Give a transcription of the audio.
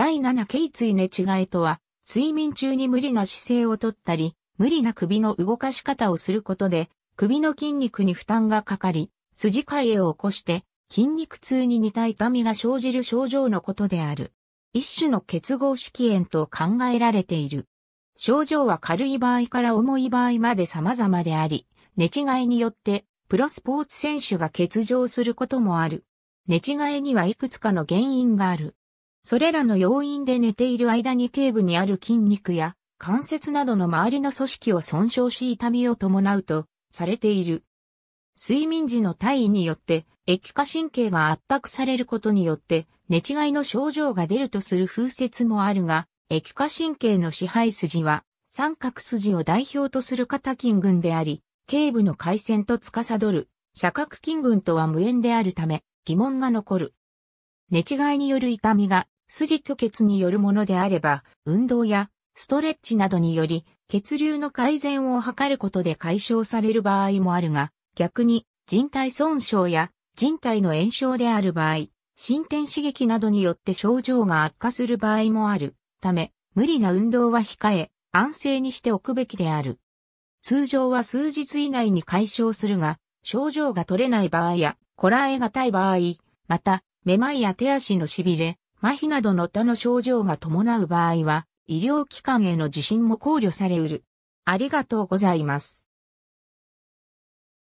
第7頸椎寝違えとは、睡眠中に無理な姿勢をとったり、無理な首の動かし方をすることで、首の筋肉に負担がかかり、筋替えを起こして、筋肉痛に似た痛みが生じる症状のことである。一種の結合式炎と考えられている。症状は軽い場合から重い場合まで様々であり、寝違えによってプロスポーツ選手が欠場することもある。寝違えにはいくつかの原因がある。それらの要因で寝ている間に頸部にある筋肉や関節などの周りの組織を損傷し痛みを伴うとされている。睡眠時の体位によって液化神経が圧迫されることによって寝違いの症状が出るとする風説もあるが、液化神経の支配筋は三角筋を代表とする肩筋群であり、頸部の回線と司る射角筋群とは無縁であるため疑問が残る。寝違いによる痛みが筋虚血によるものであれば、運動やストレッチなどにより血流の改善を図ることで解消される場合もあるが、逆に人体損傷や人体の炎症である場合、進展刺激などによって症状が悪化する場合もあるため、無理な運動は控え、安静にしておくべきである。通常は数日以内に解消するが、症状が取れない場合や、こらえがたい場合、また、めまいや手足のしびれ、麻痺などの他の症状が伴う場合は、医療機関への受診も考慮されうる。ありがとうございます。